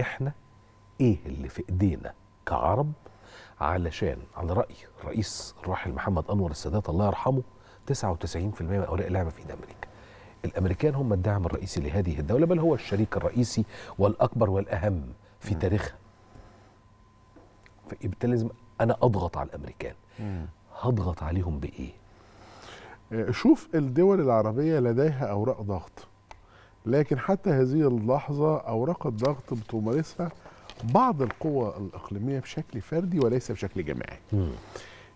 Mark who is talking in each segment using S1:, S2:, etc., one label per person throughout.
S1: احنا ايه اللي في ايدينا كعرب علشان على راي الرئيس الراحل محمد انور السادات الله يرحمه 99% من اوراق اللعبه في ايد امريكا الامريكان هم الدعم الرئيسي لهذه الدوله بل هو الشريك الرئيسي والاكبر والاهم في تاريخها فبالتالي لازم انا اضغط على الامريكان هضغط عليهم بايه آه، شوف الدول العربيه لديها اوراق ضغط لكن حتى هذه اللحظة أوراق الضغط بتمارسها بعض القوى الإقليمية بشكل فردي وليس بشكل جماعي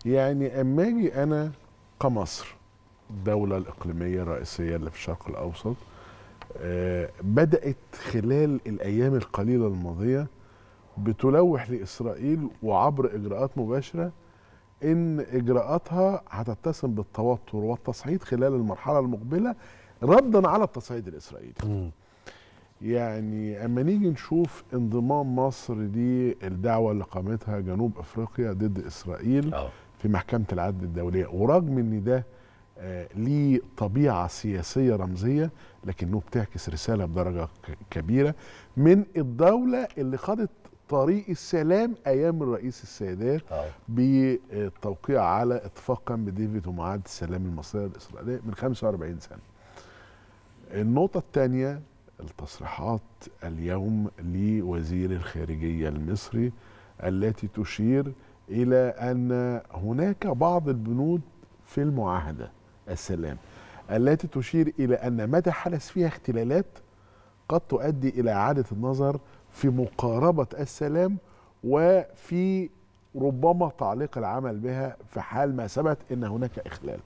S1: يعني أما أجي أنا كمصر الدولة الإقليمية الرئيسية اللي في الشرق الأوسط آه، بدأت خلال الأيام القليلة الماضية بتلوح لإسرائيل وعبر إجراءات مباشرة إن إجراءاتها هتتسم بالتوتر والتصعيد خلال المرحلة المقبلة ردا على التصعيد الاسرائيلي يعني اما نيجي نشوف انضمام مصر للدعوه اللي قامتها جنوب افريقيا ضد اسرائيل أوه. في محكمه العدل الدوليه ورغم ان ده آه، ليه طبيعه سياسيه رمزيه لكنه بتعكس رساله بدرجه كبيره من الدوله اللي خدت طريق السلام ايام الرئيس السادات آه. بالتوقيع على اتفاق كامب ديفيد ومعاهده السلام المصريه الاسرائيليه من 45 سنه النقطة الثانية التصريحات اليوم لوزير الخارجية المصري التي تشير إلى أن هناك بعض البنود في المعاهدة السلام التي تشير إلى أن متى حدث فيها اختلالات قد تؤدي إلى إعادة النظر في مقاربة السلام وفي ربما تعليق العمل بها في حال ما ثبت أن هناك إخلال.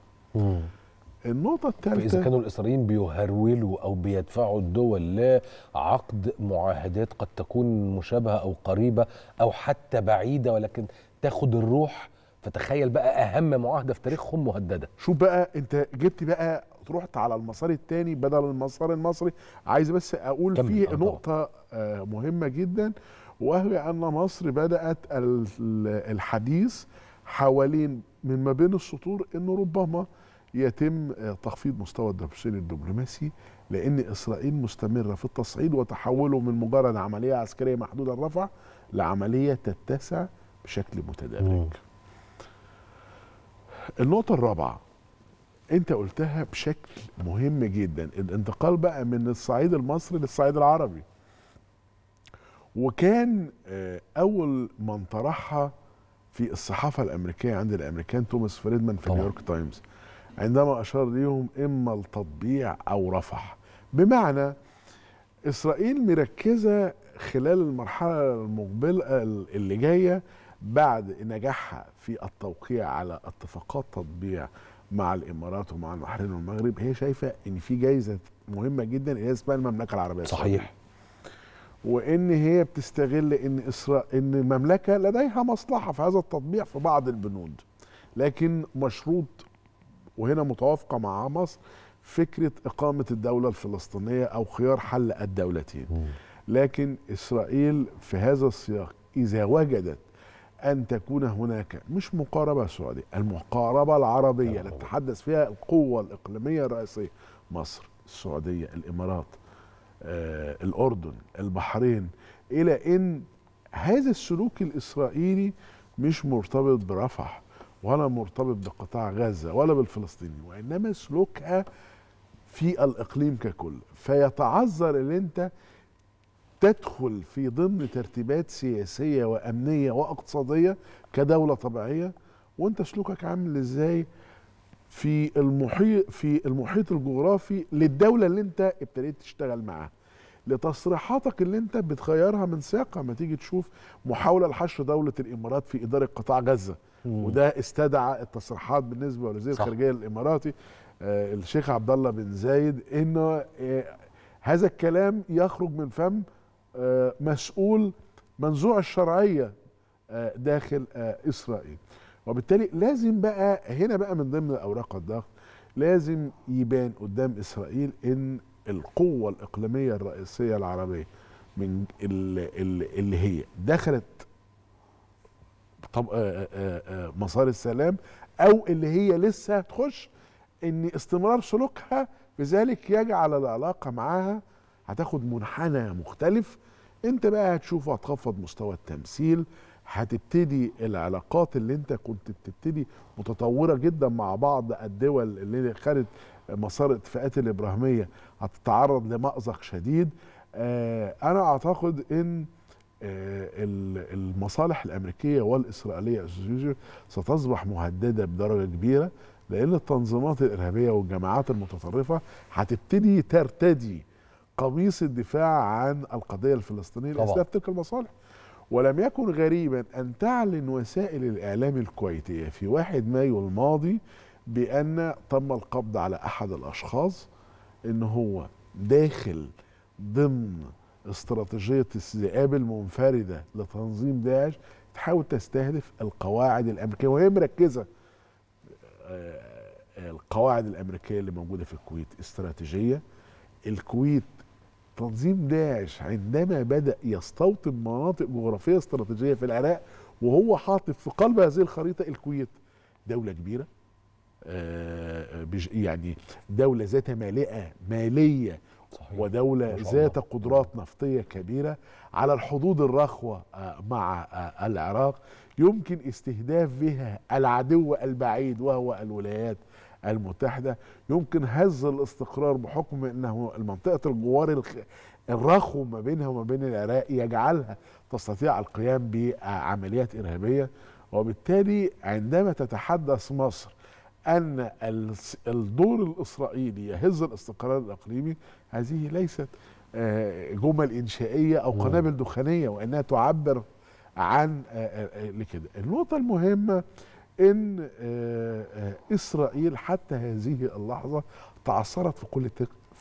S1: النقطة الثالثة فإذا كانوا الإسرائيليين بيهرولوا أو بيدفعوا الدول لعقد معاهدات قد تكون مشابهة أو قريبة أو حتى بعيدة ولكن تاخد الروح فتخيل بقى أهم معاهدة في تاريخهم مهددة شوف بقى أنت جبت بقى رحت على المسار الثاني بدل المسار المصري عايز بس أقول فيه آه، نقطة آه، مهمة جدا وهي أن مصر بدأت الحديث حوالين من ما بين السطور أنه ربما يتم تخفيض مستوى الدفشين الدبلوماسي لأن إسرائيل مستمرة في التصعيد وتحوله من مجرد عملية عسكرية محدودة الرفع لعملية تتسع بشكل متدرج النقطة الرابعة انت قلتها بشكل مهم جدا الانتقال بقى من الصعيد المصري للصعيد العربي وكان آه، اول من طرحها في الصحافه الامريكيه عند الامريكان توماس فريدمان في نيويورك تايمز عندما أشار ليهم إما التطبيع أو رفح بمعنى إسرائيل مركزة خلال المرحلة المقبلة اللي جاية بعد نجاحها في التوقيع على اتفاقات تطبيع مع الامارات ومع البحرين والمغرب هي شايفه ان في جايزه مهمه جدا اللي اسمها المملكه العربيه السعوديه صحيح وان هي بتستغل ان اسرا ان المملكه لديها مصلحه في هذا التطبيع في بعض البنود لكن مشروط وهنا متوافقه مع مصر فكره اقامه الدوله الفلسطينيه او خيار حل الدولتين لكن اسرائيل في هذا السياق اذا وجدت ان تكون هناك مش مقاربه سعوديه المقاربه العربيه اللي تتحدث فيها القوه الاقليميه الرئيسيه مصر السعوديه الامارات آه، الاردن البحرين الى ان هذا السلوك الاسرائيلي مش مرتبط برفح ولا مرتبط بقطاع غزة ولا بالفلسطيني وإنما سلوكها في الإقليم ككل فيتعذر أن أنت تدخل في ضمن ترتيبات سياسية وأمنية واقتصادية كدولة طبيعية وأنت سلوكك عامل إزاي في المحيط في المحيط الجغرافي للدولة اللي أنت ابتديت تشتغل معاها لتصريحاتك اللي انت بتغيرها من سياقها ما تيجي تشوف محاوله لحشر دوله الامارات في اداره قطاع غزه وده استدعى التصريحات بالنسبه لوزير الخارجيه الاماراتي آه الشيخ عبد الله بن زايد انه آه هذا الكلام يخرج من فم آه مسؤول منزوع الشرعيه آه، داخل آه، اسرائيل وبالتالي لازم بقى هنا بقى من ضمن اوراق الضغط لازم يبان قدام اسرائيل ان القوه الاقليميه الرئيسيه العربيه من اللي هي دخلت طب آه، آه، آه، مسار السلام او اللي هي لسه هتخش ان استمرار سلوكها بذلك يجعل العلاقه معاها هتاخد منحنى مختلف انت بقى هتشوف هتخفض مستوى التمثيل هتبتدي العلاقات اللي انت كنت بتبتدي متطوره جدا مع بعض الدول اللي خدت مسار اتفاقات الابراهيميه هتتعرض لمأزق شديد انا اعتقد ان آه، المصالح الامريكيه والاسرائيليه ستصبح مهدده بدرجه كبيره لان التنظيمات الارهابيه والجماعات المتطرفه هتبتدي ترتدي قميص الدفاع عن القضيه الفلسطينيه لأسباب تلك المصالح ولم يكن غريبا ان تعلن وسائل الاعلام الكويتيه في 1 مايو الماضي بان تم القبض على احد الاشخاص ان هو داخل ضمن استراتيجية الذئاب المنفردة لتنظيم داعش تحاول تستهدف القواعد الأمريكية وهي مركزة آه، آه، القواعد الأمريكية اللي موجودة في الكويت استراتيجية الكويت تنظيم داعش عندما بدأ يستوطن مناطق جغرافية استراتيجية في العراق وهو حاطط في قلب هذه الخريطة الكويت دولة كبيرة آه، يعني دولة ذات مالئة مالية صحيح. ودولة ذات قدرات نفطية كبيرة على الحدود الرخوة آه، مع آه، العراق يمكن استهداف بها العدو البعيد وهو الولايات المتحدة يمكن هز الاستقرار بحكم أنه منطقة الجوار الرخو ما بينها وما بين العراق يجعلها تستطيع القيام بعمليات إرهابية وبالتالي عندما تتحدث مصر أن الدور الإسرائيلي يهز الاستقرار الإقليمي هذه ليست آه، جمل إنشائية أو نعم. قنابل دخانية وإنها تعبر عن آه، آه، لكده النقطة المهمة ان اسرائيل حتى هذه اللحظه تعثرت في كل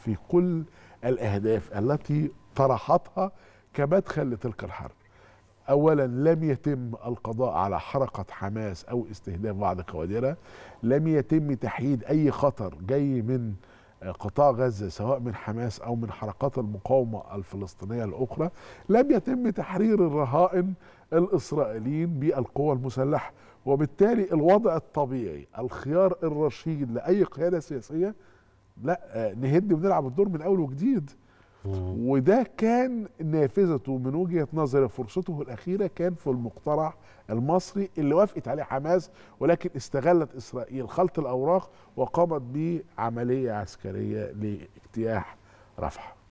S1: في كل الاهداف التي طرحتها كمدخل لتلك الحرب أولا لم يتم القضاء على حركة حماس أو استهداف بعض كوادرها لم يتم تحييد أي خطر جاي من آه، قطاع غزة سواء من حماس أو من حركات المقاومة الفلسطينية الأخرى لم يتم تحرير الرهائن الإسرائيليين بالقوى المسلحة وبالتالي الوضع الطبيعي الخيار الرشيد لأي قيادة سياسية لا آه، نهد ونلعب الدور من أول وجديد وده كان نافذته من وجهه نظري فرصته الاخيره كان في المقترح المصري اللي وافقت عليه حماس ولكن استغلت اسرائيل خلط الاوراق وقامت بعمليه عسكريه لاجتياح رفح